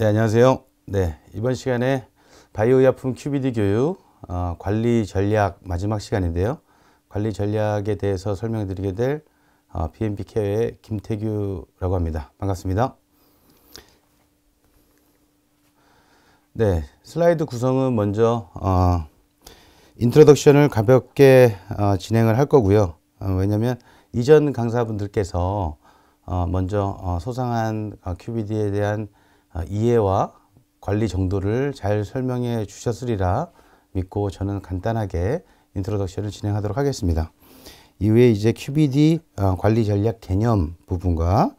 네, 안녕하세요. 네, 이번 시간에 바이오의약품 QBD 교육 어, 관리 전략 마지막 시간인데요. 관리 전략에 대해서 설명드리게 될 어, BMP 케어의 김태규라고 합니다. 반갑습니다. 네, 슬라이드 구성은 먼저 어, 인트로덕션을 가볍게 어, 진행을 할 거고요. 어, 왜냐면 이전 강사분들께서 어, 먼저 어, 소상한 어, QBD에 대한 아, 이해와 관리 정도를 잘 설명해 주셨으리라 믿고 저는 간단하게 인트로덕션을 진행하도록 하겠습니다. 이후에 이제 QBD 아, 관리 전략 개념 부분과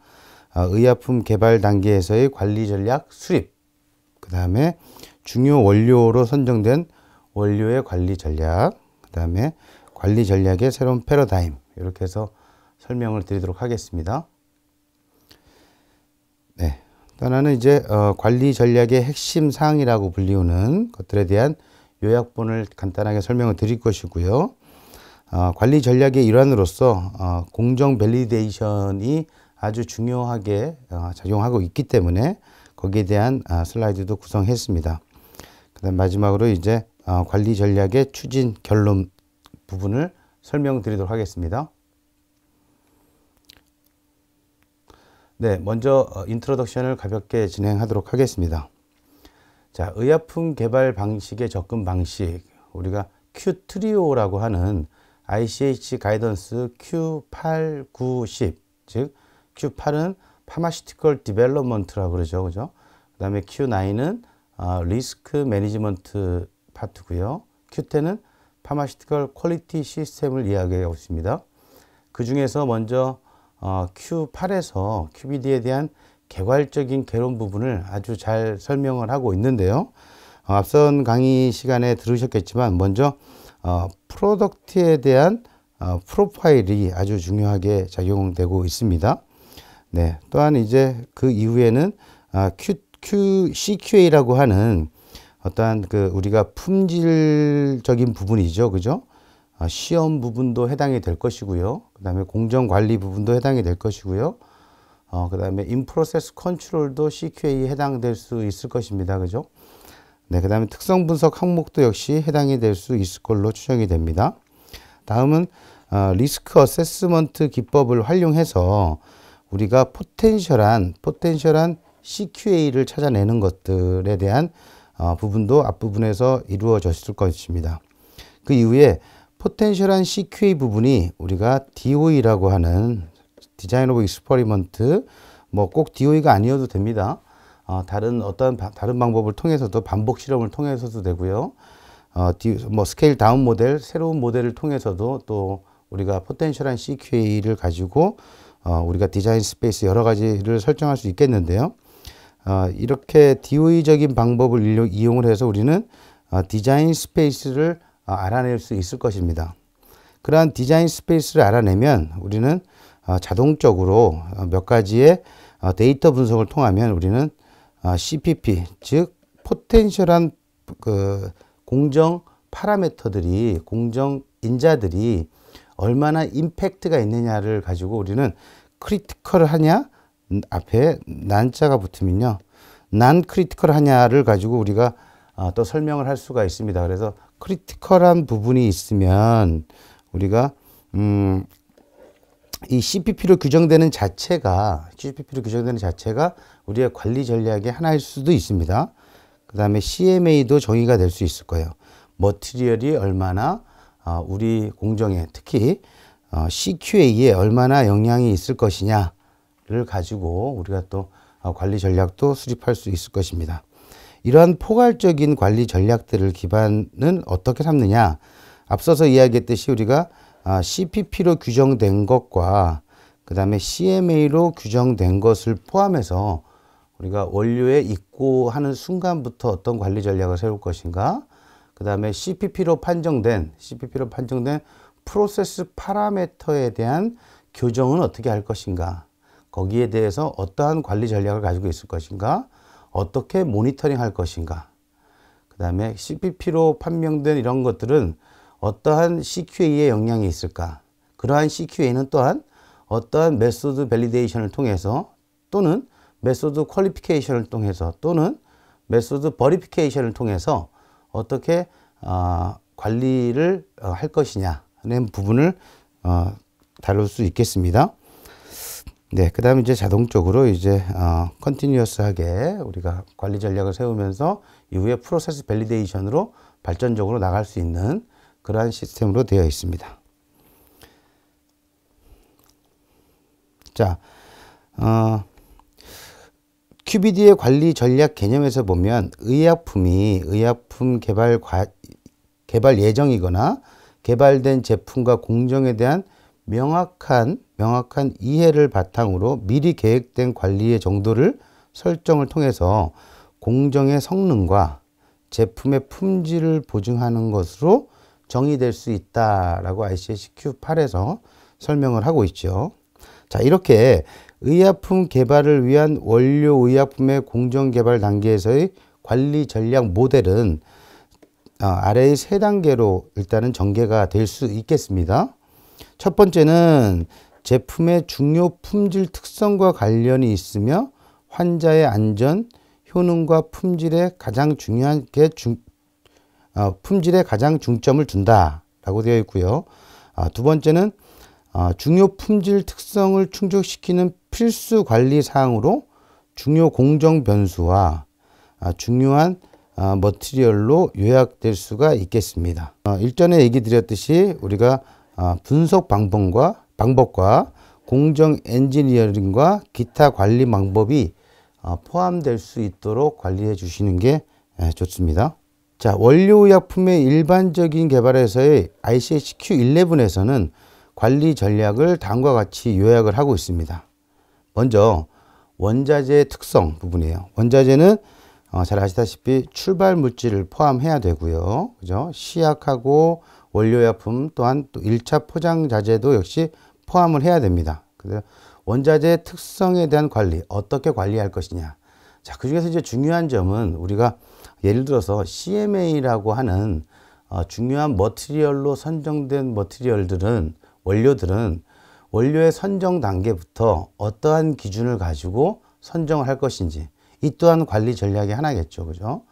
아, 의약품 개발 단계에서의 관리 전략 수립, 그 다음에 중요 원료로 선정된 원료의 관리 전략, 그 다음에 관리 전략의 새로운 패러다임, 이렇게 해서 설명을 드리도록 하겠습니다. 또 하나는 이제 어, 관리 전략의 핵심 사항이라고 불리우는 것들에 대한 요약본을 간단하게 설명을 드릴 것이고요. 어, 관리 전략의 일환으로서 어, 공정 밸리데이션이 아주 중요하게 어, 작용하고 있기 때문에 거기에 대한 어, 슬라이드도 구성했습니다. 그다음 마지막으로 이제 어, 관리 전략의 추진 결론 부분을 설명드리도록 하겠습니다. 네, 먼저 어, 인트로덕션을 가볍게 진행하도록 하겠습니다. 자, 의약품 개발 방식의 접근 방식, 우리가 Q-트리오라고 하는 ICH 가이던스 Q8, 9, 10, 즉 Q8은 파마시티컬 디벨롭먼트라고 그러죠. 그죠? 그 다음에 Q9은 어, 리스크 매니지먼트 파트고요. Q10은 파마시티컬 퀄리티 시스템을 이야기하고 있습니다. 그 중에서 먼저 어, Q8에서 QBD에 대한 개괄적인 개론 부분을 아주 잘 설명을 하고 있는데요. 어, 앞선 강의 시간에 들으셨겠지만 먼저 어, 프로덕트에 대한 프로파일이 아주 중요하게 작용되고 있습니다. 네, 또한 이제 그 이후에는 아, Q, Q, CQA라고 하는 어떠한 그 우리가 품질적인 부분이죠, 그죠? 아, 시험 부분도 해당이 될 것이고요. 그 다음에 공정관리 부분도 해당이 될 것이고요. 어, 그 다음에 인프로세스 컨트롤도 CQA에 해당될 수 있을 것입니다. 그죠? 네, 그 다음에 특성 분석 항목도 역시 해당이 될 수 있을 걸로 추정이 됩니다. 다음은 어, 리스크 어세스먼트 기법을 활용해서 우리가 포텐셜한, 포텐셜한 CQA를 찾아내는 것들에 대한 어, 부분도 앞부분에서 이루어졌을 것입니다. 그 이후에 포텐셜한 CQA 부분이 우리가 DOE라고 하는 디자인 오브 익스퍼리먼트 뭐 꼭 DOE가 아니어도 됩니다. 어, 다른 어떤 바, 다른 방법을 통해서도 반복 실험을 통해서도 되고요. 어, 디, 뭐 스케일 다운 모델, 새로운 모델을 통해서도 또 우리가 포텐셜한 CQA를 가지고 어, 우리가 디자인 스페이스 여러 가지를 설정할 수 있겠는데요. 어, 이렇게 DOE적인 방법을 이용을 해서 우리는 어, 디자인 스페이스를 어, 알아낼 수 있을 것입니다. 그러한 디자인 스페이스를 알아내면 우리는 어, 자동적으로 어, 몇 가지의 데이터 분석을 통하면 우리는 CPP 즉 포텐셜한 그 공정 파라메터들이 공정 인자들이 얼마나 임팩트가 있느냐를 가지고 우리는 크리티컬하냐 음, 앞에 난자가 붙으면요 난 크리티컬하냐를 가지고 우리가 또 설명을 할 수가 있습니다. 그래서 크리티컬한 부분이 있으면 우리가 음, 이 CPP로 규정되는 자체가 CPP로 규정되는 자체가 우리의 관리 전략의 하나일 수도 있습니다. 그 다음에 CMA도 정의가 될 수 있을 거예요. 머티리얼이 얼마나 어, 우리 공정에 특히 어, CQA에 얼마나 영향이 있을 것이냐를 가지고 우리가 또 어, 관리 전략도 수립할 수 있을 것입니다. 이러한 포괄적인 관리 전략들을 기반은 어떻게 삼느냐. 앞서서 이야기했듯이 우리가 아, CPP로 규정된 것과 그 다음에 CMA로 규정된 것을 포함해서 우리가 원료에 입고하는 순간부터 어떤 관리 전략을 세울 것인가 그 다음에 CPP로 판정된 CPP로 판정된 프로세스 파라메터에 대한 교정은 어떻게 할 것인가 거기에 대해서 어떠한 관리 전략을 가지고 있을 것인가 어떻게 모니터링 할 것인가. 그 다음에 CPP로 판명된 이런 것들은 어떠한 CQA에 영향이 있을까. 그러한 CQA는 또한 어떠한 메소드 밸리데이션을 통해서 또는 메소드 퀄리피케이션을 통해서 또는 메소드 버리피케이션을 통해서 어떻게 어, 관리를 어, 할 것이냐는 부분을 어, 다룰 수 있겠습니다. 네, 그 다음에 이제 자동적으로 이제 어, 컨티뉴어스하게 우리가 관리 전략을 세우면서 이후에 프로세스 밸리데이션으로 발전적으로 나갈 수 있는 그러한 시스템으로 되어 있습니다. 자, 어, QBD의 관리 전략 개념에서 보면 의약품이 의약품 개발 과, 개발 예정이거나 개발된 제품과 공정에 대한 명확한 명확한 이해를 바탕으로 미리 계획된 관리의 정도를 설정을 통해서 공정의 성능과 제품의 품질을 보증하는 것으로 정의될 수 있다라고 ICCQ8에서 설명을 하고 있죠. 자, 이렇게 의약품 개발을 위한 원료 의약품의 공정 개발 단계에서의 관리 전략 모델은 어, 아래의 세 단계로 일단은 전개가 될 수 있겠습니다. 첫 번째는 제품의 중요 품질 특성과 관련이 있으며 환자의 안전, 효능과 품질에 가장 중요한 게 중, 어, 품질에 가장 중점을 둔다라고 되어 있고요. 아, 두 번째는 어, 중요 품질 특성을 충족시키는 필수 관리 사항으로 중요 공정 변수와 아, 중요한 아, 머티리얼로 요약될 수가 있겠습니다. 어, 일전에 얘기 드렸듯이 우리가 아, 분석 방법과 방법과 공정 엔지니어링과 기타 관리 방법이 어, 포함될 수 있도록 관리해 주시는 게 예, 좋습니다. 자, 원료의약품의 일반적인 개발에서의 ICHQ11에서는 관리 전략을 다음과 같이 요약을 하고 있습니다. 먼저 원자재 특성 부분이에요. 원자재는 어, 잘 아시다시피 출발 물질을 포함해야 되고요. 그죠? 시약하고 원료약품 또한 또 1차 포장자재도 역시 포함을 해야 됩니다. 원자재 특성에 대한 관리, 어떻게 관리할 것이냐. 자, 그 중에서 이제 중요한 점은 우리가 예를 들어서 CMA라고 하는 어, 중요한 머티리얼로 선정된 머티리얼들은 원료들은 원료의 선정 단계부터 어떠한 기준을 가지고 선정을 할 것인지 이 또한 관리 전략의 하나겠죠. 그죠?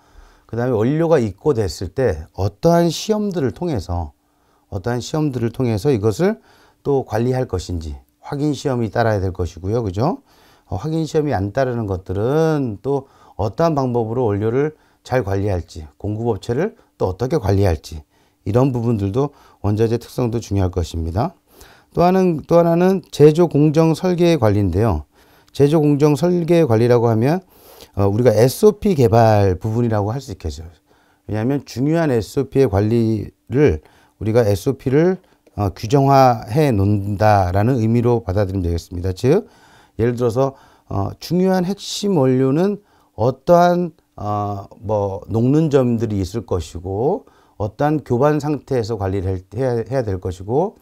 그 다음에 원료가 입고 됐을 때 어떠한 시험들을 통해서 어떠한 시험들을 통해서 이것을 또 관리할 것인지 확인 시험이 따라야 될 것이고요. 그죠? 어, 확인 시험이 안 따르는 것들은 또 어떠한 방법으로 원료를 잘 관리할지 공급업체를 또 어떻게 관리할지 이런 부분들도 원자재 특성도 중요할 것입니다. 또 하나는, 또 하나는 제조 공정 설계의 관리인데요. 제조 공정 설계 관리라고 하면 어, 우리가 SOP 개발 부분이라고 할 수 있겠죠. 왜냐하면 중요한 SOP의 관리를 우리가 SOP를 어, 규정화해 놓는다라는 의미로 받아들이면 되겠습니다. 즉, 예를 들어서 어, 중요한 핵심 원료는 어떠한 어, 뭐 녹는 점들이 있을 것이고 어떠한 교반 상태에서 관리를 해야, 해야 될 것이고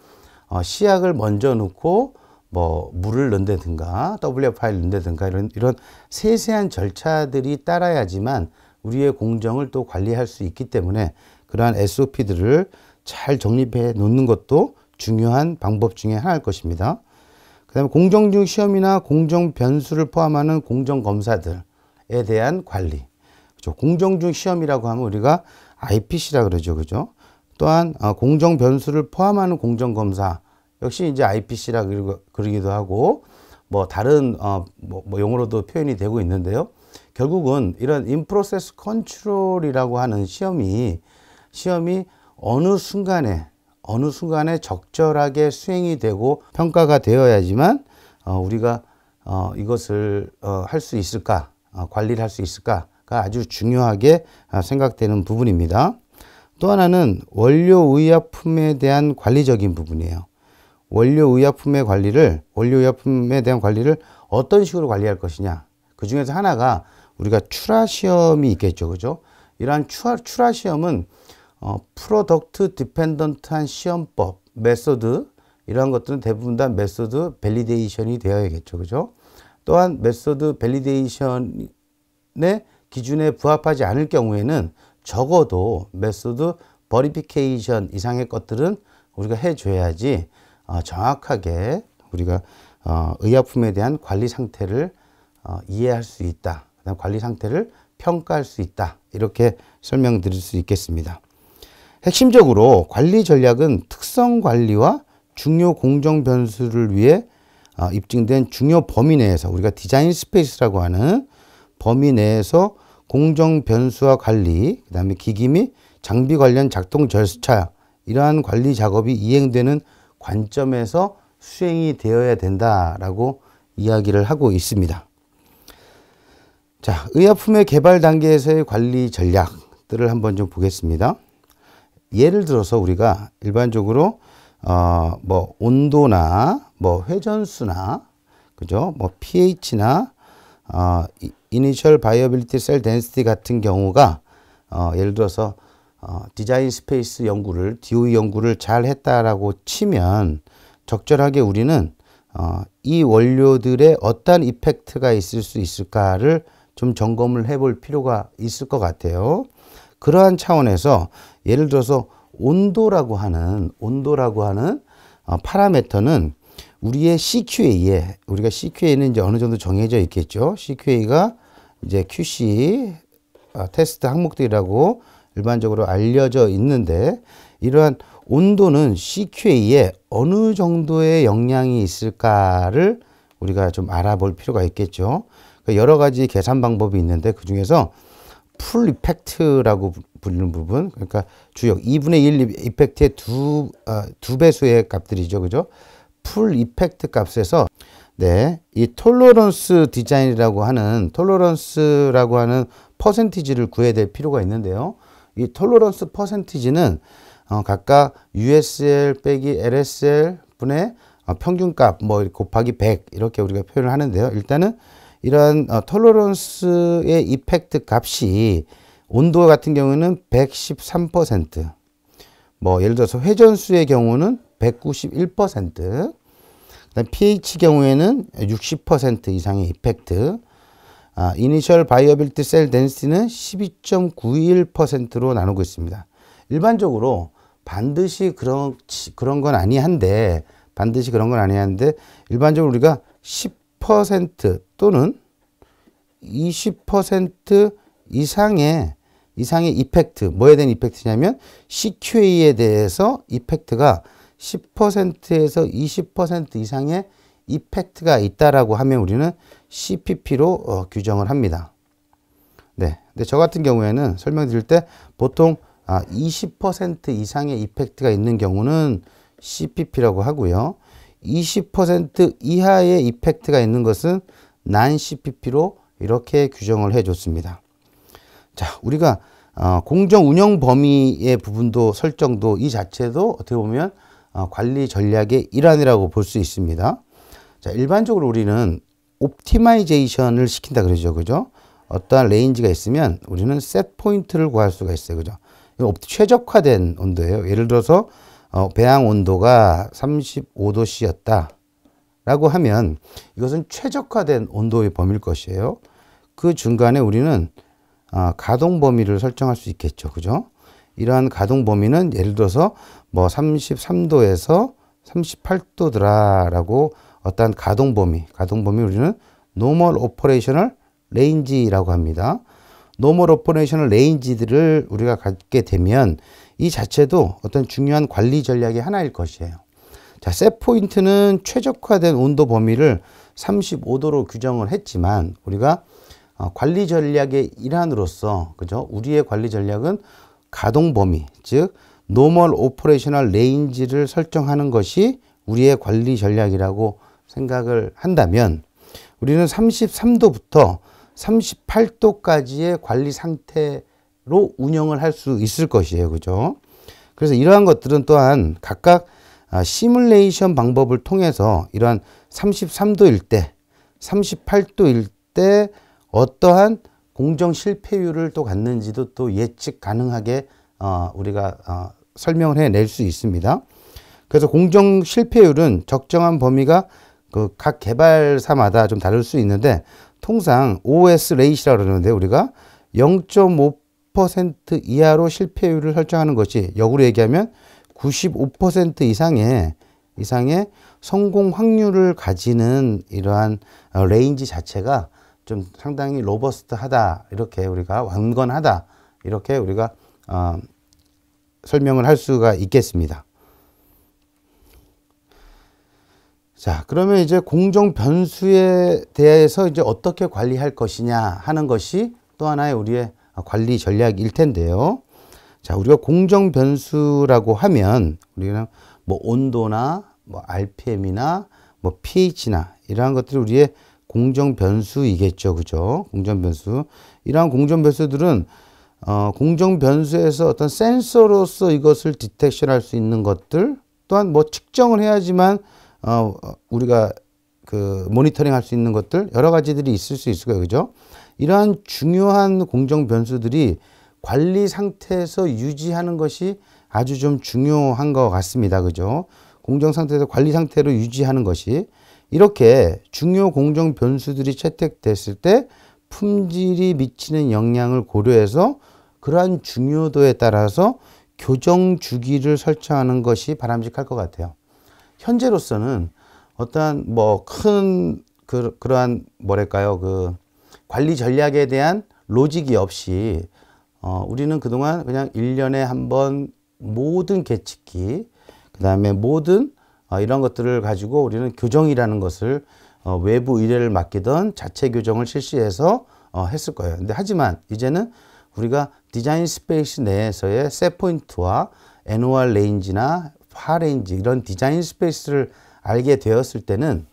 어, 시약을 먼저 넣고 뭐 물을 넣는다든가 WF 파일 넣는다든가 이런 이런 세세한 절차들이 따라야지만 우리의 공정을 또 관리할 수 있기 때문에 그러한 SOP들을 잘 정립해 놓는 것도 중요한 방법 중에 하나일 것입니다. 그 다음에 공정중 시험이나 공정 변수를 포함하는 공정검사들에 대한 관리. 그죠. 공정중 시험이라고 하면 우리가 IPC라 그러죠. 그죠. 또한 어, 공정 변수를 포함하는 공정검사. 역시 이제 IPC라 그러기도 하고 뭐 다른 어, 뭐, 뭐 용어로도 표현이 되고 있는데요. 결국은 이런 인프로세스 컨트롤이라고 하는 시험이 시험이 어느 순간에 어느 순간에 적절하게 수행이 되고 평가가 되어야지만 어, 우리가 어, 이것을 어, 할 수 있을까 어, 관리를 할 수 있을까가 아주 중요하게 어, 생각되는 부분입니다. 또 하나는 원료 의약품에 대한 관리적인 부분이에요. 원료의약품의 관리를 원료의약품에 대한 관리를 어떤 식으로 관리할 것이냐 그 중에서 하나가 우리가 출하 시험이 있겠죠 그죠 이러한 추하 출하 시험은 어, 프로덕트 디펜던트한 시험법 메소드 이러한 것들은 대부분 다 메소드 밸리데이션이 되어야겠죠 그죠 또한 메소드 밸리데이션의 기준에 부합하지 않을 경우에는 적어도 메소드 버리피케이션 이상의 것들은 우리가 해줘야지 어, 정확하게 우리가 어, 의약품에 대한 관리 상태를 어, 이해할 수 있다. 그다음 관리 상태를 평가할 수 있다. 이렇게 설명드릴 수 있겠습니다. 핵심적으로 관리 전략은 특성 관리와 중요 공정 변수를 위해 입증된 중요 범위 내에서 우리가 디자인 스페이스라고 하는 범위 내에서 공정 변수와 관리, 그다음에 기기 및 장비 관련 작동 절차 이러한 관리 작업이 이행되는 관점에서 수행이 되어야 된다라고 이야기를 하고 있습니다. 자, 의약품의 개발 단계에서의 관리 전략들을 한번 좀 보겠습니다. 예를 들어서 우리가 일반적으로 어, 뭐 온도나 뭐 회전수나 그죠? 뭐 pH나 어, 이니셜 바이어빌티 셀 덴시티 같은 경우가 어, 예를 들어서 어, 디자인 스페이스 연구를 DOE 연구를 잘 했다라고 치면 적절하게 우리는 어, 이 원료들의 어떤 이펙트가 있을 수 있을까를 좀 점검을 해 볼 필요가 있을 것 같아요. 그러한 차원에서 예를 들어서 온도라고 하는 온도라고 하는 어, 파라메터는 우리의 CQA에 우리가 CQA는 이제 어느 정도 정해져 있겠죠. CQA가 이제 QC 어, 테스트 항목들이라고 일반적으로 알려져 있는데 이러한 온도는 CQA에 어느 정도의 영향이 있을까를 우리가 좀 알아볼 필요가 있겠죠. 그러니까 여러 가지 계산 방법이 있는데 그 중에서 풀 이펙트라고 부르는 부분 그러니까 주역 2분의 1 이펙트의 두, 아, 두 배수의 값들이죠. 그죠? 풀 이펙트 값에서 네, 이 톨러런스 디자인이라고 하는 톨러런스라고 하는 퍼센티지를 구해야 될 필요가 있는데요. 이 톨러런스 퍼센티지는 어, 각각 USL 빼기 LSL 분의 어, 평균값 뭐 곱하기 100 이렇게 우리가 표현을 하는데요. 일단은 이런 어, 톨러런스의 이펙트 값이 온도 같은 경우는 113%, 뭐 예를 들어서 회전수의 경우는 191%, 그다음 pH 경우에는 60% 이상의 이펙트, 아, 이니셜 바이어빌티 셀 덴시티는 12.91%로 나누고 있습니다. 일반적으로 반드시 그런, 그런 건 아니한데, 반드시 그런 건 아니한데, 일반적으로 우리가 10% 또는 20% 이상의, 이상의 이펙트, 뭐에 대한 이펙트냐면, CQA에 대해서 이펙트가 10%에서 20% 이상의 이펙트가 있다라고 하면 우리는 CPP로 어, 규정을 합니다. 네. 근데 저 같은 경우에는 설명드릴 때 보통 아, 20% 이상의 이펙트가 있는 경우는 CPP라고 하고요. 20% 이하의 이펙트가 있는 것은 난 CPP로 이렇게 규정을 해줬습니다. 자, 우리가 어, 공정 운영 범위의 부분도 설정도 이 자체도 어떻게 보면 어, 관리 전략의 일환이라고 볼 수 있습니다. 자, 일반적으로 우리는 옵티마이제이션을 시킨다 그러죠. 그죠? 어떠한 레인지가 있으면 우리는 셋 포인트를 구할 수가 있어요. 그죠? 최적화된 온도예요. 예를 들어서 어, 배양 온도가 35도씨였다. 라고 하면 이것은 최적화된 온도의 범위일 것이에요. 그 중간에 우리는 아, 가동 범위를 설정할 수 있겠죠. 그죠? 이러한 가동 범위는 예를 들어서 뭐 33도에서 38도더라라고 어떤 가동 범위, 가동 범위 우리는 노멀 오퍼레이션을 레인지라고 합니다. 노멀 오퍼레이션을 레인지들을 우리가 갖게 되면 이 자체도 어떤 중요한 관리 전략의 하나일 것이에요. 자, 셋 포인트는 최적화된 온도 범위를 35도로 규정을 했지만 우리가 어, 관리 전략의 일환으로서 그죠? 우리의 관리 전략은 가동 범위, 즉 노멀 오퍼레이셔널 레인지를 설정하는 것이 우리의 관리 전략이라고 생각을 한다면 우리는 33도부터 38도까지의 관리 상태로 운영을 할 수 있을 것이에요. 그죠? 그래서 이러한 것들은 또한 각각 아, 시뮬레이션 방법을 통해서 이러한 33도일 때, 38도일 때 어떠한 공정 실패율을 또 갖는지도 또 예측 가능하게 어, 우리가 어, 설명을 해낼 수 있습니다. 그래서 공정 실패율은 적정한 범위가 그각 개발사마다 좀 다를 수 있는데 통상 OS 레이시라고 그러는데 우리가 0.5% 이하로 실패율을 설정하는 것이 역으로 얘기하면 95% 이상의 이상의 성공 확률을 가지는 이러한 레인지 어, 자체가 좀 상당히 로버스트하다 이렇게 우리가 완건하다 이렇게 우리가 어, 설명을 할 수가 있겠습니다. 자, 그러면 이제 공정 변수에 대해서 이제 어떻게 관리할 것이냐 하는 것이 또 하나의 우리의 관리 전략일 텐데요. 자, 우리가 공정 변수라고 하면 우리는 뭐 온도나 뭐 RPM이나 뭐 pH나 이러한 것들이 우리의 공정 변수이겠죠. 그죠? 공정 변수. 이러한 공정 변수들은 어, 공정 변수에서 어떤 센서로서 이것을 디텍션 할 수 있는 것들 또한 뭐 측정을 해야지만 어, 우리가 그 모니터링 할 수 있는 것들 여러 가지들이 있을 수 있을 거예요. 그죠? 이러한 중요한 공정 변수들이 관리 상태에서 유지하는 것이 아주 좀 중요한 것 같습니다. 그죠? 공정 상태에서 관리 상태로 유지하는 것이 이렇게 중요 공정 변수들이 채택됐을 때 품질이 미치는 영향을 고려해서 그러한 중요도에 따라서 교정 주기를 설정하는 것이 바람직할 것 같아요. 현재로서는 어떠한 뭐큰 그, 그러한 뭐랄까요 그 관리 전략에 대한 로직이 없이 어, 우리는 그동안 그냥 일년에 한번 모든 개측기 그 다음에 모든 어, 이런 것들을 가지고 우리는 교정이라는 것을 어, 외부 의뢰를 맡기던 자체 교정을 실시해서 어, 했을 거예요. 근데 하지만 이제는 우리가 디자인 스페이스 내에서의 세 포인트와 NOR 레인지나 파레인지 이런 디자인 스페이스를 알게 되었을 때는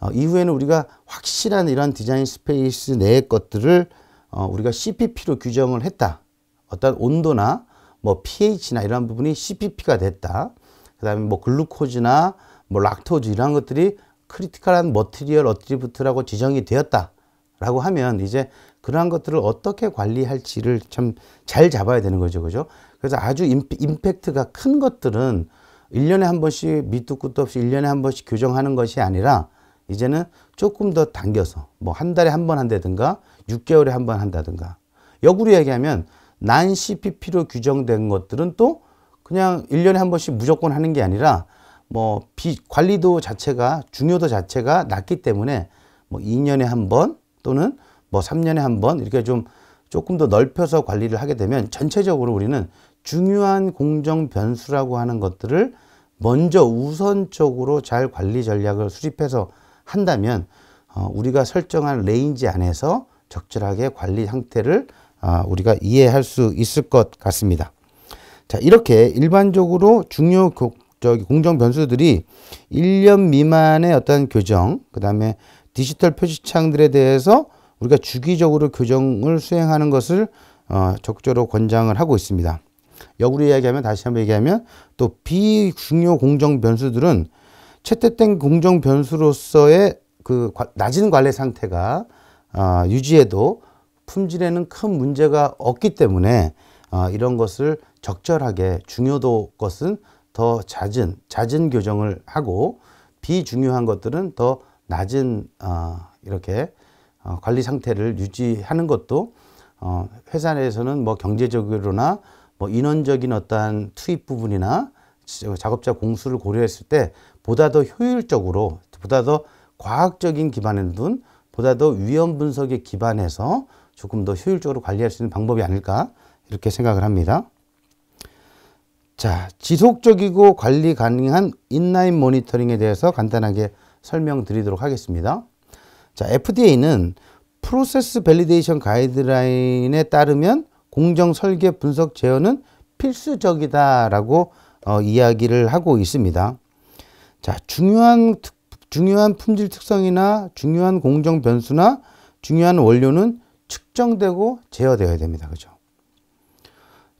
어, 이후에는 우리가 확실한 이런 디자인 스페이스 내의 것들을 어, 우리가 CPP로 규정을 했다. 어떤 온도나 뭐 pH나 이런 부분이 CPP가 됐다. 그 다음에 뭐 글루코즈나 뭐 락토즈 이런 것들이 크리티컬한 머티리얼 어트리부트라고 지정이 되었다. 라고 하면 이제 그러한 것들을 어떻게 관리할지를 참 잘 잡아야 되는 거죠. 그죠? 그래서 아주 임팩트가 큰 것들은 일년에한 번씩 밑도 끝도 없이 일년에한 번씩 교정하는 것이 아니라 이제는 조금 더 당겨서 뭐 한 달에 한 번 한다든가 6개월에 한 번 한다든가 역으로 얘기하면 난 CPP로 규정된 것들은 또 그냥 일년에한 번씩 무조건 하는 게 아니라 뭐 비, 관리도 자체가 중요도 자체가 낮기 때문에 뭐 2년에 한 번 또는 뭐 3년에 한 번 이렇게 좀 조금 더 넓혀서 관리를 하게 되면 전체적으로 우리는 중요한 공정 변수라고 하는 것들을 먼저 우선적으로 잘 관리 전략을 수립해서 한다면 어, 우리가 설정한 레인지 안에서 적절하게 관리 형태를 아, 우리가 이해할 수 있을 것 같습니다. 자 이렇게 일반적으로 중요 교, 저 공정 변수들이 1년 미만의 어떤 교정 그 다음에 디지털 표시창들에 대해서 우리가 주기적으로 교정을 수행하는 것을 어, 적절로 권장을 하고 있습니다. 역으로 이야기하면 다시 한번 얘기하면 또 비중요 공정 변수들은 채택된 공정 변수로서의 그 낮은 관리 상태가 어, 유지해도 품질에는 큰 문제가 없기 때문에 어, 이런 것을 적절하게 중요도 것은 더 잦은 잦은 교정을 하고 비중요한 것들은 더 낮은 어, 이렇게 어, 관리 상태를 유지하는 것도 어, 회사 내에서는 뭐 경제적으로나 뭐 인원적인 어떠한 투입 부분이나 작업자 공수를 고려했을 때 보다 더 효율적으로 보다 더 과학적인 기반을 둔 보다 더 위험 분석에 기반해서 조금 더 효율적으로 관리할 수 있는 방법이 아닐까 이렇게 생각을 합니다. 자, 지속적이고 관리 가능한 인라인 모니터링에 대해서 간단하게 설명드리도록 하겠습니다. 자, FDA는 프로세스 밸리데이션 가이드라인에 따르면 공정 설계 분석 제어는 필수적이다라고 어, 이야기를 하고 있습니다. 자, 중요한 특, 중요한 품질 특성이나 중요한 공정 변수나 중요한 원료는 측정되고 제어되어야 됩니다. 그죠?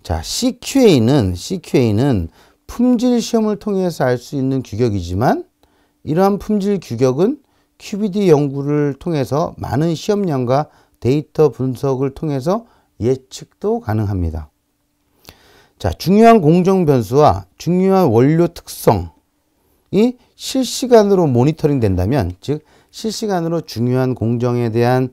자, CQA는 CQA는 품질 시험을 통해서 알 수 있는 규격이지만 이러한 품질 규격은 QBD 연구를 통해서 많은 시험량과 데이터 분석을 통해서 예측도 가능합니다. 자, 중요한 공정 변수와 중요한 원료 특성이 실시간으로 모니터링 된다면 즉 실시간으로 중요한 공정에 대한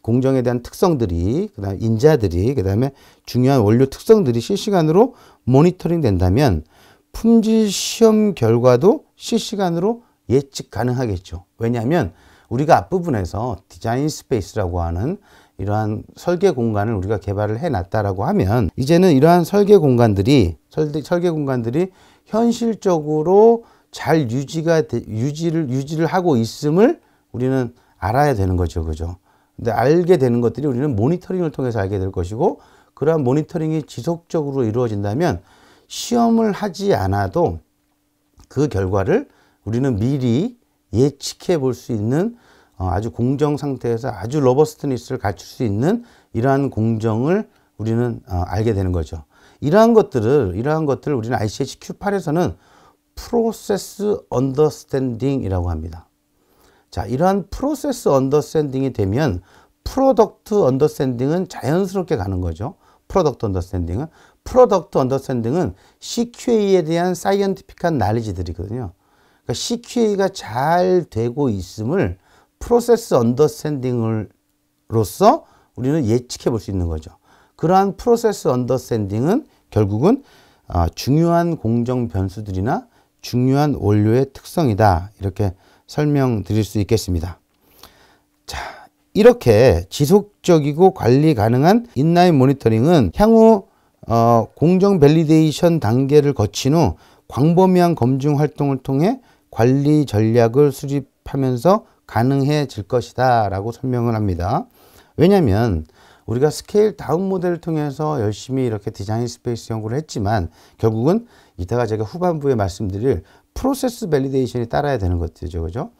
공정에 대한 특성들이 그다음 인자들이 그다음에 중요한 원료 특성들이 실시간으로 모니터링 된다면 품질 시험 결과도 실시간으로 예측 가능하겠죠. 왜냐하면 우리가 앞부분에서 디자인 스페이스라고 하는 이러한 설계 공간을 우리가 개발을 해놨다라고 하면 이제는 이러한 설계 공간들이 설계, 설계 공간들이 현실적으로 잘 유지가 되, 유지를 유지를 하고 있음을 우리는 알아야 되는 거죠, 그죠? 근데 알게 되는 것들이 우리는 모니터링을 통해서 알게 될 것이고 그러한 모니터링이 지속적으로 이루어진다면 시험을 하지 않아도 그 결과를 우리는 미리 예측해 볼 수 있는 어, 아주 공정 상태에서 아주 로버스트니스를 갖출 수 있는 이러한 공정을 우리는 어, 알게 되는 거죠. 이러한 것들을 이러한 것들을 우리는 ICH Q8에서는 프로세스 언더스탠딩이라고 합니다. 자, 이러한 프로세스 언더스탠딩이 되면 프로덕트 언더스탠딩은 자연스럽게 가는 거죠. 프로덕트 언더스탠딩은 프로덕트 언더스탠딩은 CQA에 대한 사이언티픽한 날리지들이거든요. 그러니까 CQA가 잘 되고 있음을 프로세스 언더스탠딩으로서 우리는 예측해 볼 수 있는 거죠. 그러한 프로세스 언더스탠딩은 결국은 아, 중요한 공정 변수들이나 중요한 원료의 특성이다. 이렇게 설명드릴 수 있겠습니다. 자, 이렇게 지속적이고 관리 가능한 인라인 모니터링은 향후 어, 공정 밸리데이션 단계를 거친 후 광범위한 검증 활동을 통해 관리 전략을 수립하면서 가능해질 것이다 라고 설명을 합니다. 왜냐하면 우리가 스케일 다운 모델을 통해서 열심히 이렇게 디자인 스페이스 연구를 했지만 결국은 이따가 제가 후반부에 말씀드릴 프로세스 밸리데이션이 따라야 되는 것들이죠. 그죠?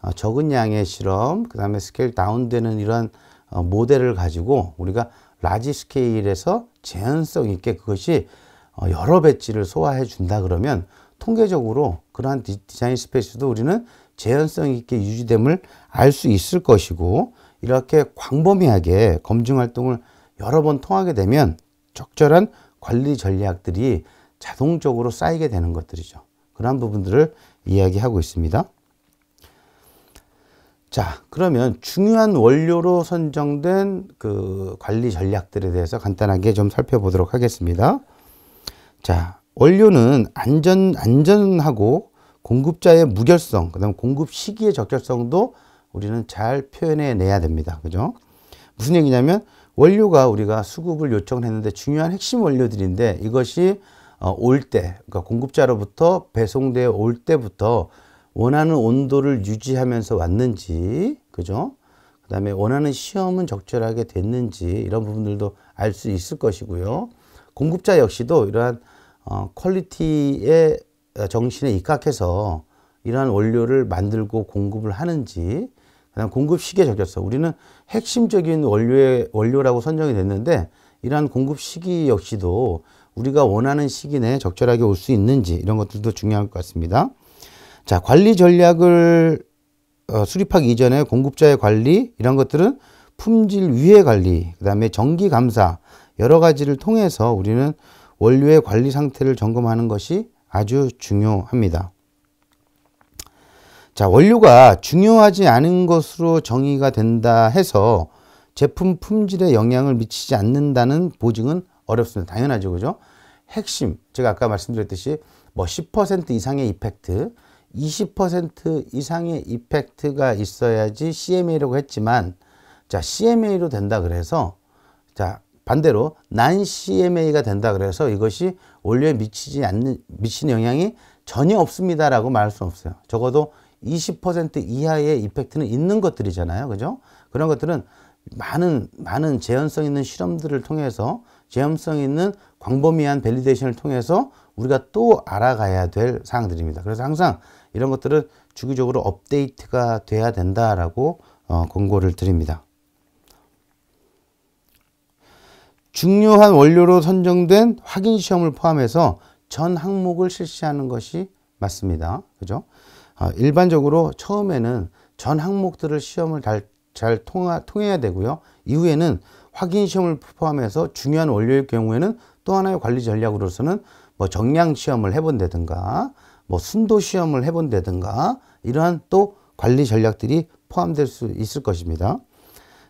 어, 적은 양의 실험, 그 다음에 스케일 다운되는 이런 어, 모델을 가지고 우리가 라지 스케일에서 재현성 있게 그것이 어, 여러 배치를 소화해 준다 그러면 통계적으로 그러한 디, 디자인 스페이스도 우리는 재현성 있게 유지됨을 알 수 있을 것이고 이렇게 광범위하게 검증 활동을 여러 번 통하게 되면 적절한 관리 전략들이 자동적으로 쌓이게 되는 것들이죠. 그런 부분들을 이야기하고 있습니다. 자, 그러면 중요한 원료로 선정된 그 관리 전략들에 대해서 간단하게 좀 살펴보도록 하겠습니다. 자, 원료는 안전, 안전하고 공급자의 무결성, 그다음 공급 시기의 적절성도 우리는 잘 표현해 내야 됩니다. 그죠? 무슨 얘기냐면 원료가 우리가 수급을 요청을 했는데 중요한 핵심 원료들인데 이것이 어, 올 때, 그러니까 공급자로부터 배송되어 올 때부터 원하는 온도를 유지하면서 왔는지, 그죠? 그 다음에 원하는 시험은 적절하게 됐는지 이런 부분들도 알 수 있을 것이고요. 공급자 역시도 이러한 어, 퀄리티의 어, 정신에 입각해서 이러한 원료를 만들고 공급을 하는지 그다음 공급 시기에 적혔어. 우리는 핵심적인 원료의 원료라고 선정이 됐는데 이러한 공급 시기 역시도 우리가 원하는 시기 내에 적절하게 올 수 있는지 이런 것들도 중요할 것 같습니다. 자, 관리 전략을 어, 수립하기 이전에 공급자의 관리 이런 것들은 품질 위해 관리, 그다음에 정기 감사 여러 가지를 통해서 우리는 원료의 관리 상태를 점검하는 것이 아주 중요합니다. 자, 원료가 중요하지 않은 것으로 정의가 된다 해서 제품 품질에 영향을 미치지 않는다는 보증은 어렵습니다. 당연하죠. 그죠? 핵심, 제가 아까 말씀드렸듯이 뭐 10% 이상의 이펙트, 20% 이상의 이펙트가 있어야지 CMA라고 했지만 자, CMA로 된다 그래서 자, 반대로 난 CMA가 된다 그래서 이것이 원료에 미치지 않는 미치는 영향이 전혀 없습니다라고 말할 수는 없어요. 적어도 20% 이하의 이펙트는 있는 것들이잖아요. 그죠? 그런 것들은 많은 많은 재현성 있는 실험들을 통해서 재현성 있는 광범위한 밸리데이션을 통해서 우리가 또 알아가야 될 사항들입니다. 그래서 항상 이런 것들은 주기적으로 업데이트가 돼야 된다라고 어, 권고를 드립니다. 중요한 원료로 선정된 확인 시험을 포함해서 전 항목을 실시하는 것이 맞습니다. 그죠? 어, 일반적으로 처음에는 전 항목들을 시험을 잘, 잘 통하, 통해야 되고요. 이후에는 확인 시험을 포함해서 중요한 원료일 경우에는 또 하나의 관리 전략으로서는 뭐 정량 시험을 해본다든가 뭐 순도 시험을 해본다든가 이러한 또 관리 전략들이 포함될 수 있을 것입니다.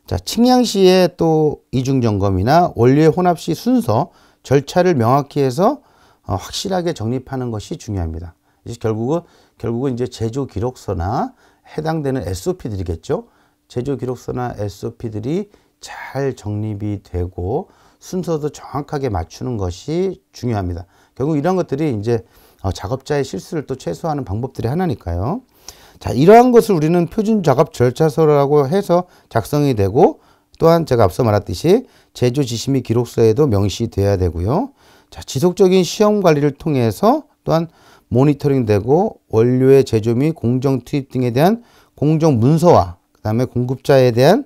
자, 측량시에 또 이중점검이나 원리의 혼합 시 순서, 절차를 명확히 해서 어, 확실하게 정립하는 것이 중요합니다. 이제 결국은 결국은 이제 제조 기록서나 해당되는 SOP들이겠죠. 제조 기록서나 SOP들이 잘 정립이 되고 순서도 정확하게 맞추는 것이 중요합니다. 결국 이런 것들이 이제 어, 작업자의 실수를 또 최소화하는 방법들이 하나니까요. 자, 이러한 것을 우리는 표준 작업 절차서라고 해서 작성이 되고 또한 제가 앞서 말했듯이 제조 지심이 기록서에도 명시돼야 되고요. 자, 지속적인 시험 관리를 통해서 또한 모니터링되고 원료의 제조 및 공정 투입 등에 대한 공정 문서와 그다음에 공급자에 대한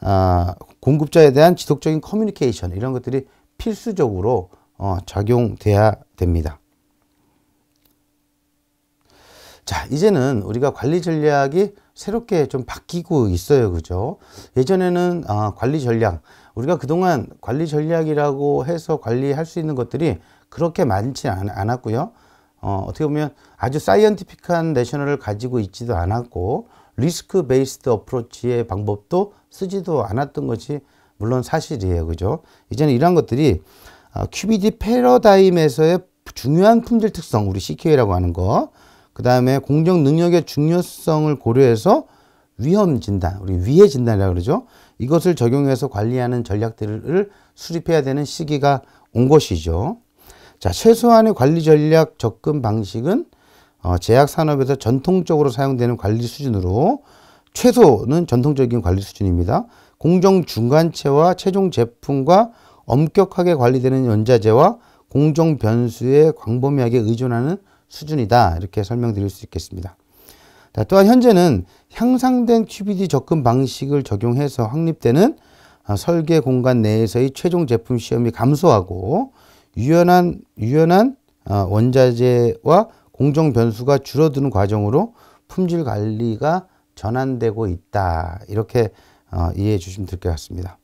아, 공급자에 대한 지속적인 커뮤니케이션 이런 것들이 필수적으로 어, 작용돼야 됩니다. 자, 이제는 우리가 관리 전략이 새롭게 좀 바뀌고 있어요. 그죠? 예전에는 아, 관리 전략, 우리가 그동안 관리 전략이라고 해서 관리할 수 있는 것들이 그렇게 많지 않, 았고요 어, 어떻게 보면 아주 사이언티픽한 내셔널을 가지고 있지도 않았고, 리스크 베이스드 어프로치의 방법도 쓰지도 않았던 것이 물론 사실이에요. 그죠? 이제는 이런 것들이 QBD 어, 패러다임에서의 중요한 품질 특성, 우리 c k 라고 하는 거, 그 다음에 공정 능력의 중요성을 고려해서 위험 진단, 우리 위해 진단이라고 그러죠. 이것을 적용해서 관리하는 전략들을 수립해야 되는 시기가 온 것이죠. 자, 최소한의 관리 전략 접근 방식은 어, 제약 산업에서 전통적으로 사용되는 관리 수준으로 최소는 전통적인 관리 수준입니다. 공정 중간체와 최종 제품과 엄격하게 관리되는 연자재와 공정 변수에 광범위하게 의존하는 수준이다. 이렇게 설명드릴 수 있겠습니다. 자, 또한 현재는 향상된 QBD 접근 방식을 적용해서 확립되는 아, 설계 공간 내에서의 최종 제품 시험이 감소하고 유연한 유연한 아, 원자재와 공정 변수가 줄어드는 과정으로 품질 관리가 전환되고 있다. 이렇게 어, 이해해 주시면 될 것 같습니다.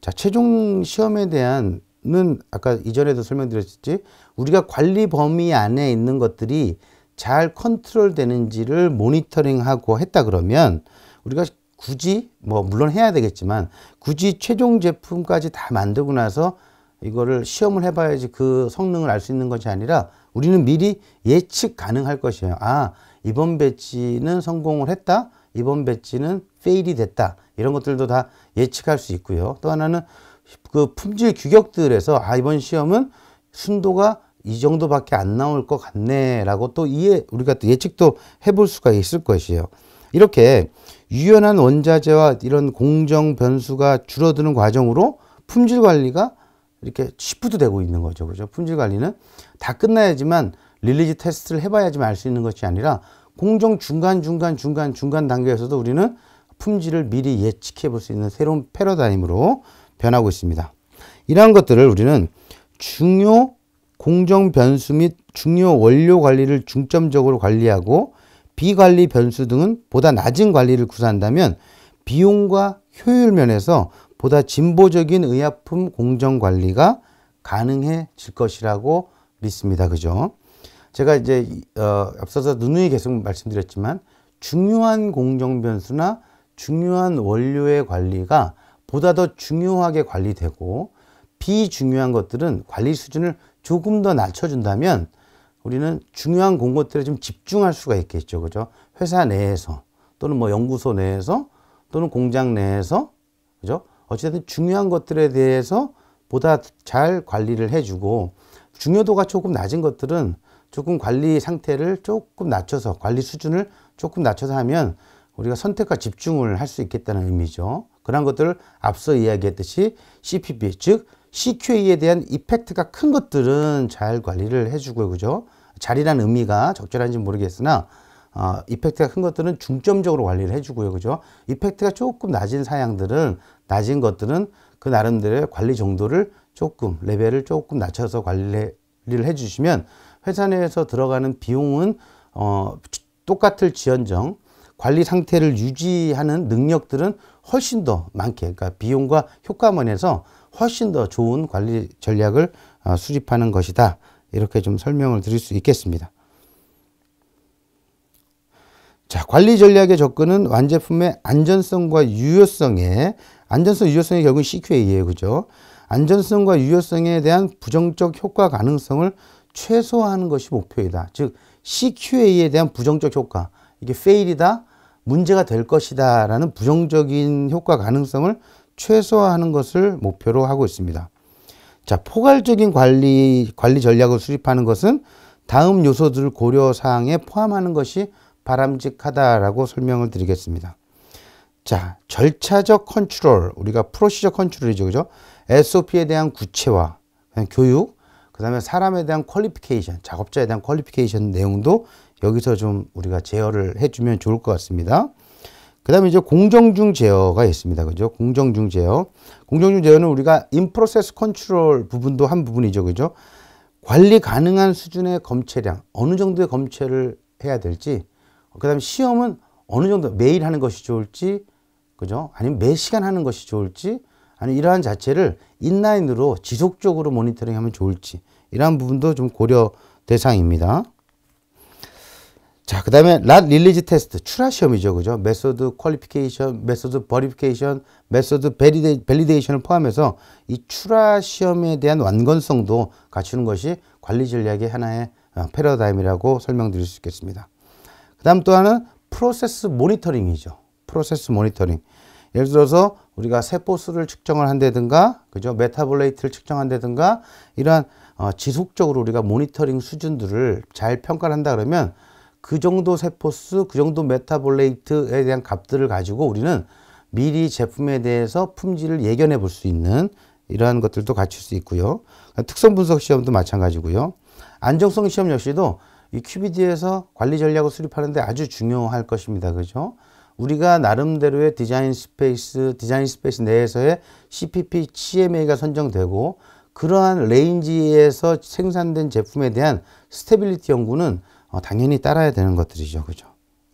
자, 최종 시험에 대한 는 아까 이전에도 설명드렸지 우리가 관리 범위 안에 있는 것들이 잘 컨트롤 되는지를 모니터링하고 했다 그러면 우리가 굳이 뭐 물론 해야 되겠지만 굳이 최종 제품까지 다 만들고 나서 이거를 시험을 해봐야지 그 성능을 알 수 있는 것이 아니라 우리는 미리 예측 가능할 것이에요 아 이번 배치는 성공을 했다 이번 배치는 페일이 됐다 이런 것들도 다 예측할 수 있고요 또 하나는 그 품질 규격들에서 아 이번 시험은 순도가 이 정도밖에 안 나올 것 같네라고 또 이해 우리가 또 예측도 해볼 수가 있을 것이에요. 이렇게 유연한 원자재와 이런 공정 변수가 줄어드는 과정으로 품질 관리가 이렇게 시프트 되고 있는 거죠. 그죠? 품질 관리는 다 끝나야지만 릴리즈 테스트를 해봐야지만 알 수 있는 것이 아니라 공정 중간 중간 중간 중간 단계에서도 우리는 품질을 미리 예측해 볼 수 있는 새로운 패러다임으로 변하고 있습니다. 이러한 것들을 우리는 중요 공정 변수 및 중요 원료 관리를 중점적으로 관리하고 비관리 변수 등은 보다 낮은 관리를 구사한다면 비용과 효율 면에서 보다 진보적인 의약품 공정 관리가 가능해질 것이라고 믿습니다. 그죠? 제가 이제 어, 앞서서 누누이 계속 말씀드렸지만 중요한 공정 변수나 중요한 원료의 관리가 보다 더 중요하게 관리되고 비중요한 것들은 관리 수준을 조금 더 낮춰준다면 우리는 중요한 공고들에 좀 집중할 수가 있겠죠. 그죠? 회사 내에서 또는 뭐 연구소 내에서 또는 공장 내에서 그죠? 어찌든 중요한 것들에 대해서 보다 잘 관리를 해주고 중요도가 조금 낮은 것들은 조금 관리 상태를 조금 낮춰서 관리 수준을 조금 낮춰서 하면 우리가 선택과 집중을 할 수 있겠다는 의미죠. 그런 것들을 앞서 이야기했듯이 CPB, 즉 CQE에 대한 이펙트가 큰 것들은 잘 관리를 해주고 그죠? 자리란 의미가 적절한지 모르겠으나 어, 이펙트가 큰 것들은 중점적으로 관리를 해주고요. 그죠? 이펙트가 조금 낮은 사양들은, 낮은 것들은 그 나름대로의 관리 정도를 조금, 레벨을 조금 낮춰서 관리를 해주시면 회사 내에서 들어가는 비용은 어, 똑같을 지연정, 관리 상태를 유지하는 능력들은 훨씬 더 많게 그러니까 비용과 효과면에서 훨씬 더 좋은 관리 전략을 어, 수립하는 것이다 이렇게 좀 설명을 드릴 수 있겠습니다. 자, 관리 전략의 접근은 완제품의 안전성과 유효성에 안전성 유효성이 결국 CQA예요. 그죠? 안전성과 유효성에 대한 부정적 효과 가능성을 최소화하는 것이 목표이다. 즉 CQA에 대한 부정적 효과. 이게 페일이다. 문제가 될 것이다 라는 부정적인 효과 가능성을 최소화하는 것을 목표로 하고 있습니다. 자, 포괄적인 관리, 관리 전략을 수립하는 것은 다음 요소들을 고려 사항에 포함하는 것이 바람직하다라고 설명을 드리겠습니다. 자, 절차적 컨트롤, 우리가 프로시저 컨트롤이죠. 그죠? SOP에 대한 구체화, 교육, 그 다음에 사람에 대한 퀄리피케이션, 작업자에 대한 퀄리피케이션 내용도 여기서 좀 우리가 제어를 해주면 좋을 것 같습니다. 그 다음에 이제 공정중 제어가 있습니다. 그죠? 공정중 제어. 공정중 제어는 우리가 인프로세스 컨트롤 부분도 한 부분이죠. 그죠? 관리 가능한 수준의 검체량, 어느 정도의 검체를 해야 될지, 그 다음에 시험은 어느 정도 매일 하는 것이 좋을지, 그죠? 아니면 매 시간 하는 것이 좋을지, 아니 이러한 자체를 인라인으로 지속적으로 모니터링 하면 좋을지, 이러한 부분도 좀 고려 대상입니다. 자, 그 다음에 랏릴리지 테스트, 출하 시험이죠. 그죠? 메소드 퀄리피케이션, 메소드 버리피케이션, 메소드 베리데 밸리데이션을 포함해서 이 출하 시험에 대한 완건성도 갖추는 것이 관리 전략의 하나의 어, 패러다임이라고 설명드릴 수 있겠습니다. 그 다음 또 하나는 프로세스 모니터링이죠. 프로세스 모니터링. 예를 들어서 우리가 세포수를 측정을 한다든가, 그죠? 메타볼레이트를 측정한다든가, 이러한 어, 지속적으로 우리가 모니터링 수준들을 잘 평가를 한다 그러면 그 정도 세포수, 그 정도 메타볼레이트에 대한 값들을 가지고 우리는 미리 제품에 대해서 품질을 예견해 볼 수 있는 이러한 것들도 갖출 수 있고요. 특성 분석 시험도 마찬가지고요. 안정성 시험 역시도 이 QBD에서 관리 전략을 수립하는데 아주 중요할 것입니다. 그죠? 우리가 나름대로의 디자인 스페이스, 디자인 스페이스 내에서의 CPP, CMA가 선정되고 그러한 레인지에서 생산된 제품에 대한 스테빌리티 연구는 어, 당연히 따라야 되는 것들이죠. 그죠?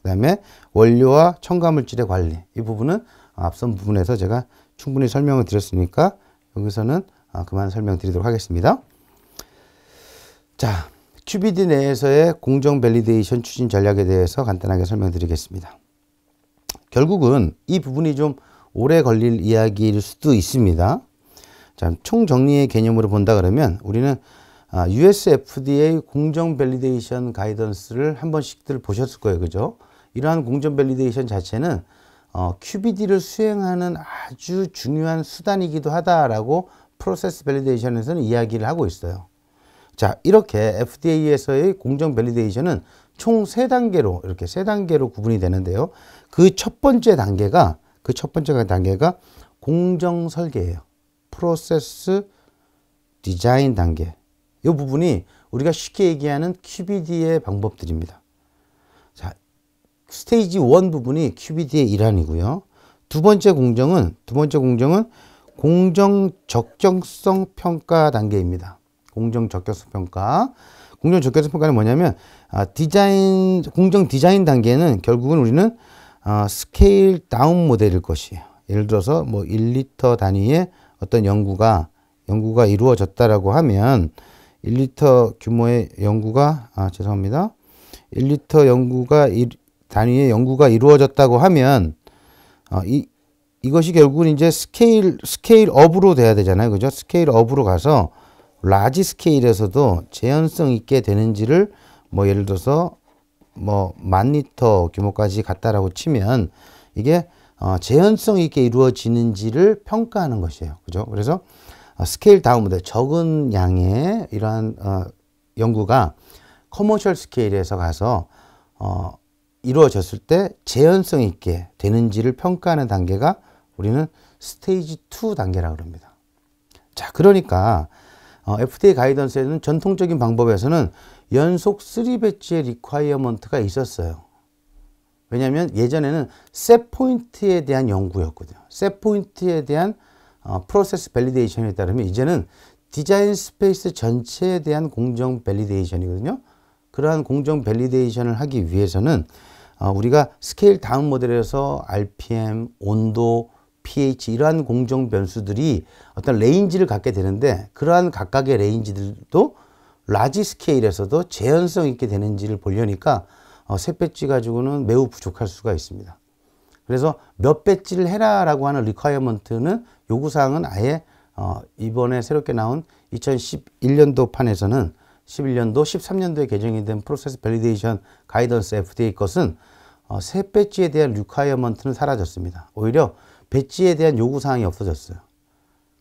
그 다음에 원료와 첨가물질의 관리. 이 부분은 어, 앞선 부분에서 제가 충분히 설명을 드렸으니까 여기서는 아, 그만 설명드리도록 하겠습니다. 자, QBD 내에서의 공정 밸리데이션 추진 전략에 대해서 간단하게 설명드리겠습니다. 결국은 이 부분이 좀 오래 걸릴 이야기일 수도 있습니다. 자, 총정리의 개념으로 본다 그러면 우리는 아, USFDA 공정 밸리데이션 가이던스를 한 번씩들 보셨을 거예요. 그죠? 이러한 공정 밸리데이션 자체는 어, QBD를 수행하는 아주 중요한 수단이기도 하다라고 프로세스 밸리데이션에서는 이야기를 하고 있어요. 자, 이렇게 FDA에서의 공정 밸리데이션은 총 세단계로 이렇게 세단계로 구분이 되는데요. 그 첫 번째 단계가 그 첫 번째 단계가 공정 설계예요. 프로세스 디자인 단계. 이 부분이 우리가 쉽게 얘기하는 QBD의 방법들입니다. 자, 스테이지 1 부분이 QBD의 일환이고요. 두 번째 공정은 두 번째 공정은 공정 적정성 평가 단계입니다. 공정 적격성 평가. 공정 적격성 평가는 뭐냐면 아, 디자인 공정 디자인 단계는 결국은 우리는 아, 스케일 다운 모델일 것이에요. 예를 들어서 뭐 1리터 단위의 어떤 연구가 연구가 이루어졌다라고 하면 1리터 규모의 연구가 아 죄송합니다. 1리터 연구가 일, 단위의 연구가 이루어졌다고 하면 어, 이 이것이 결국은 이제 스케일 스케일 업으로 돼야 되잖아요. 그죠? 스케일 업으로 가서 라지 스케일에서도 재현성 있게 되는지를 뭐 예를 들어서 뭐만 리터 규모까지 갔다라고 치면 이게 어, 재현성 있게 이루어지는지를 평가하는 것이에요. 그죠? 그래서 어, 스케일 다운 모델, 적은 양의 이러한 어, 연구가 커머셜 스케일에서 가서 어, 이루어졌을 때 재현성 있게 되는지를 평가하는 단계가 우리는 스테이지 2 단계라고 합니다. 자, 그러니까 어, FDA 가이던스에는 전통적인 방법에서는 연속 3배치의 리콰이어먼트가 있었어요. 왜냐하면 예전에는 셋 포인트에 대한 연구였거든요. 셋 포인트에 대한 프로세스 어, 밸리데이션에 따르면 이제는 디자인 스페이스 전체에 대한 공정 밸리데이션이거든요. 그러한 공정 밸리데이션을 하기 위해서는 어, 우리가 스케일 다운 모델에서 RPM, 온도, pH 이러한 공정 변수들이 어떤 레인지를 갖게 되는데 그러한 각각의 레인지들도 라지 스케일에서도 재현성 있게 되는지를 보려니까 세 어, 배지 가지고는 매우 부족할 수가 있습니다. 그래서 몇 배지를 해라라고 하는 리콰이어먼트는 요구사항은 아예 어, 이번에 새롭게 나온 2011년도 판에서는 11년도, 13년도에 개정이 된 프로세스 밸리데이션 가이던스 FDA 것은 어, 새 배지에 대한 리콰이어먼트는 사라졌습니다. 오히려 배지에 대한 요구사항이 없어졌어요.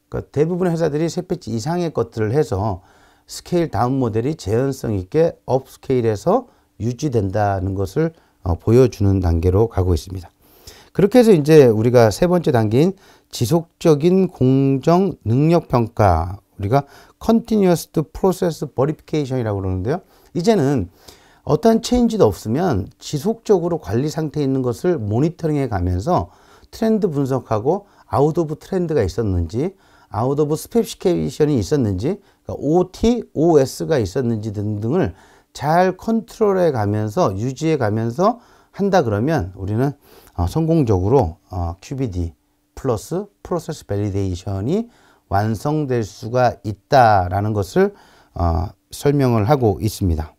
그러니까 대부분의 회사들이 새 배지 이상의 것들을 해서 스케일 다운 모델이 재현성 있게 업스케일에서 유지된다는 것을 어, 보여주는 단계로 가고 있습니다. 그렇게 해서 이제 우리가 세 번째 단계인 지속적인 공정 능력 평가 우리가 continuous process verification이라고 그러는데요. 이제는 어떠한 체인지도 없으면 지속적으로 관리 상태에 있는 것을 모니터링해 가면서 트렌드 분석하고 아웃 오브 트렌드가 있었는지 아웃 오브 스펙시케이션이 있었는지 그러니까 OT, OS가 있었는지 등등을 잘 컨트롤해 가면서 유지해 가면서 한다 그러면 우리는 어, 성공적으로 어, QBD 플러스 프로세스 밸리데이션이 완성될 수가 있다라는 것을 어, 설명을 하고 있습니다.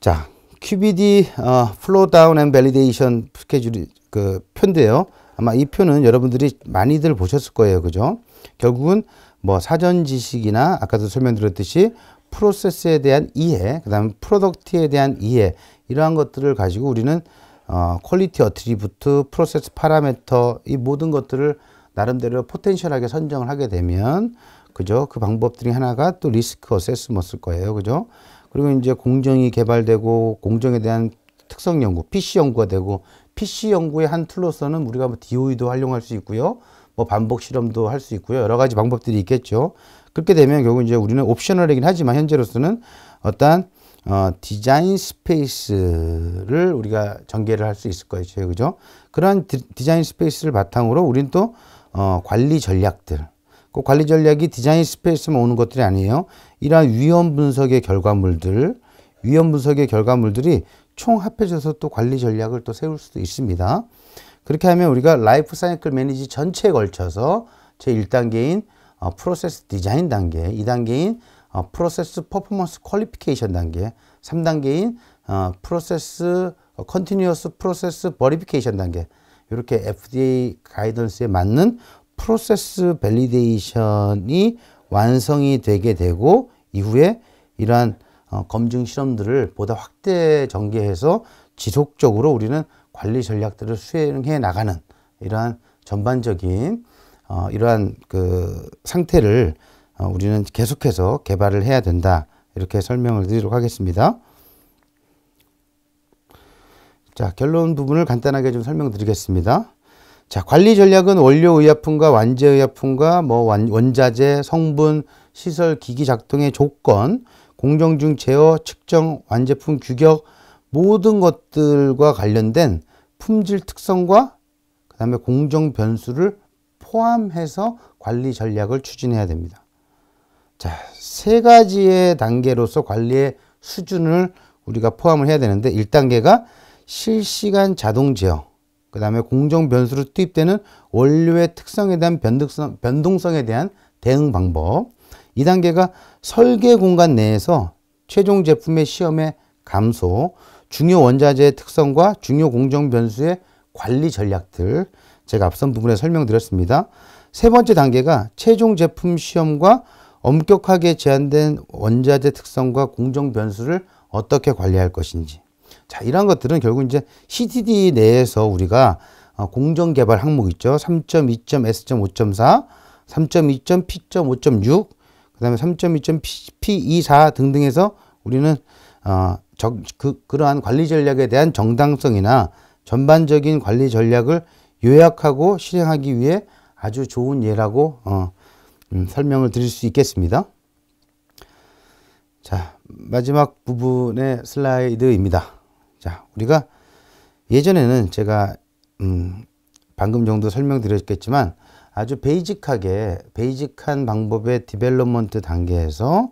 자, QBD 어, 플로우 다운 앤 밸리데이션 스케줄이 그 표인데요. 아마 이 표는 여러분들이 많이들 보셨을 거예요. 그죠? 결국은 뭐 사전 지식이나 아까도 설명드렸듯이 프로세스에 대한 이해, 그다음 프로덕트에 대한 이해 이러한 것들을 가지고 우리는 어, 퀄리티 어트리부트, 프로세스 파라메터 이 모든 것들을 나름대로 포텐셜하게 선정을 하게 되면 그죠? 그 방법 들이 하나가 또 리스크 어세스먼트일 거예요. 그죠? 그리고 이제 공정이 개발되고 공정에 대한 특성 연구, PC 연구가 되고 PC 연구의 한 툴로서는 우리가 뭐 DOE도 활용할 수 있고요. 뭐 반복 실험도 할 수 있고요. 여러 가지 방법들이 있겠죠. 그렇게 되면 결국 이제 우리는 옵셔널이긴 하지만 현재로서는 어떤 어, 디자인 스페이스를 우리가 전개를 할 수 있을 거예요. 그죠? 그런 디, 디자인 스페이스를 바탕으로 우린 또 어, 관리 전략들 그 관리 전략이 디자인 스페이스만 오는 것들이 아니에요. 이러한 위험 분석의 결과물들, 위험 분석의 결과물들이 총 합해져서 또 관리 전략을 또 세울 수도 있습니다. 그렇게 하면 우리가 라이프 사이클 매니지 전체에 걸쳐서 제1단계인 어, 프로세스 디자인 단계, 2단계인 어, 프로세스 퍼포먼스 퀄리피케이션 단계, 3단계인 어, 프로세스 어, 컨티뉴어스 프로세스 버리피케이션 단계 이렇게 FDA 가이던스에 맞는 프로세스 밸리데이션이 완성이 되게 되고 이후에 이러한 어, 검증 실험들을 보다 확대 전개해서 지속적으로 우리는 관리 전략들을 수행해 나가는 이러한 전반적인 어, 이러한 그 상태를 어, 우리는 계속해서 개발을 해야 된다. 이렇게 설명을 드리도록 하겠습니다. 자, 결론 부분을 간단하게 좀 설명드리겠습니다. 자, 관리 전략은 원료 의약품과 완제 의약품과 뭐 원, 자재 성분, 시설, 기기 작동의 조건, 공정 중 제어, 측정, 완제품 규격 모든 것들과 관련된 품질 특성과 그다음에 공정 변수를 포함해서 관리 전략을 추진해야 됩니다. 자, 세 가지의 단계로서 관리의 수준을 우리가 포함을 해야 되는데 1단계가 실시간 자동 제어, 그 다음에 공정 변수로 투입되는 원료의 특성에 대한 변동성, 변동성에 대한 대응 방법, 2단계가 설계 공간 내에서 최종 제품의 시험의 감소, 중요 원자재의 특성과 중요 공정 변수의 관리 전략들 제가 앞선 부분에 설명드렸습니다. 세 번째 단계가 최종 제품 시험과 엄격하게 제한된 원자재 특성과 공정 변수를 어떻게 관리할 것인지. 자, 이러한 것들은 결국 이제 CDD 내에서 우리가 어, 공정 개발 항목 있죠. 3.2.S.5.4, 3.2.P.5.6, 그다음에 3.2.P24 등등에서 우리는 어, 적, 그, 그러한 관리 전략에 대한 정당성이나 전반적인 관리 전략을 요약하고 실행하기 위해 아주 좋은 예라고 어, 음, 설명을 드릴 수 있겠습니다. 자, 마지막 부분의 슬라이드입니다. 자, 우리가 예전에는 제가 음, 방금 정도 설명드렸겠지만 아주 베이직하게 베이직한 방법의 디벨롭먼트 단계에서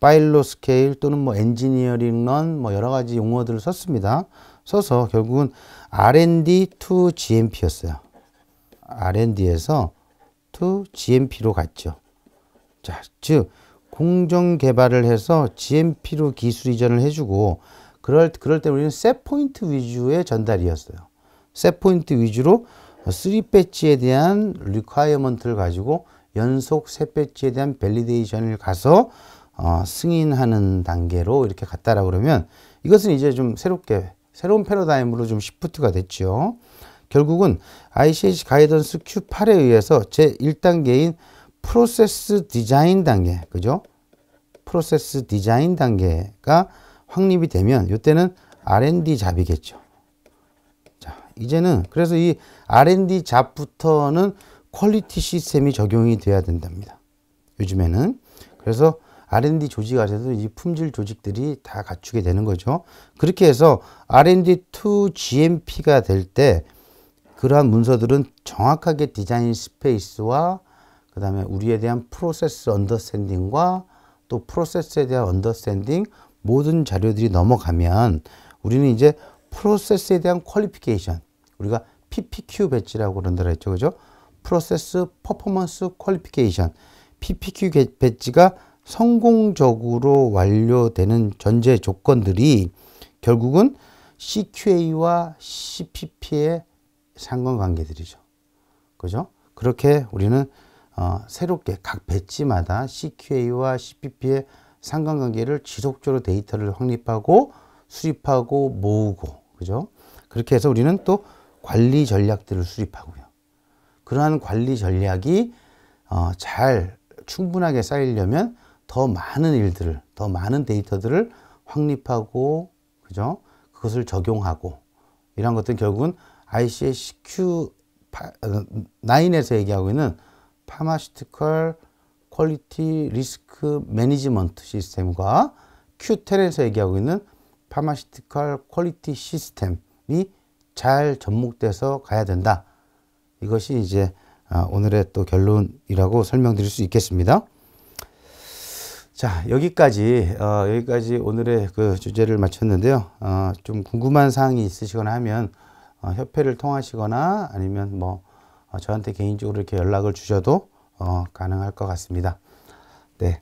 파일로 스케일 또는 뭐 엔지니어링 런뭐 여러 가지 용어들을 썼습니다. 써서 결국은 R&D to GMP였어요. R&D에서 to GMP로 갔죠. 자, 즉 공정 개발을 해서 GMP로 기술 이전을 해주고 그럴 그럴 때 우리는 셋 포인트 위주의 전달이었어요. 셋 포인트 위주로 3 배치에 대한 리콰어먼트를 가지고 연속 3 배치에 대한 밸리데이션을 가서 어, 승인하는 단계로 이렇게 갔다라 그러면 이것은 이제 좀 새롭게 새로운 패러다임으로 좀 시프트가 됐죠. 결국은 ICH 가이던스 Q8에 의해서 제1단계인 프로세스 디자인 단계, 그죠? 프로세스 디자인 단계가 확립이 되면 이때는 R&D 잡이겠죠. 자, 이제는 그래서 이 R&D 잡부터는 퀄리티 시스템이 적용이 돼야 된답니다. 요즘에는 그래서 R&D 조직 안에도 이 품질 조직들이 다 갖추게 되는 거죠. 그렇게 해서 R&D 2 GMP가 될때 그러한 문서들은 정확하게 디자인 스페이스와 그 다음에 우리에 대한 프로세스 언더스탠딩과 또 프로세스에 대한 언더스탠딩 모든 자료들이 넘어가면 우리는 이제 프로세스에 대한 퀄리피케이션 우리가 PPQ 배치라고 그런다 했죠 그죠? 프로세스 퍼포먼스 퀄리피케이션 PPQ 배치가 성공적으로 완료되는 전제 조건들이 결국은 CQA와 CPP의 상관관계들이죠. 그죠? 그렇게 우리는 어, 새롭게 각 배치마다 CQA와 CPP의 상관관계를 지속적으로 데이터를 확립하고 수립하고 모으고 그죠? 그렇게 해서 우리는 또 관리 전략들을 수립하고요. 그러한 관리 전략이 어, 잘 충분하게 쌓이려면 더 많은 일들을 더 많은 데이터들을 확립하고 그죠? 그것을 적용하고 이런 것들은 결국은 IC의 q 9에서 얘기하고 있는 파마시티컬 퀄리티 리스크 매니지먼트 시스템과 Q10에서 얘기하고 있는 파마시티컬 퀄리티 시스템이 잘 접목돼서 가야 된다. 이것이 이제 어, 오늘의 또 결론이라고 설명드릴 수 있겠습니다. 자 여기까지 어, 여기까지 오늘의 그 주제를 마쳤는데요. 어, 좀 궁금한 사항이 있으시거나 하면 어, 협회를 통하시거나 아니면 뭐 어, 저한테 개인적으로 이렇게 연락을 주셔도 어, 가능할 것 같습니다. 네.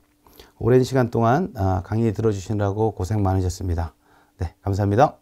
오랜 시간 동안 어, 강의 들어주시느라고 고생 많으셨습니다. 네. 감사합니다.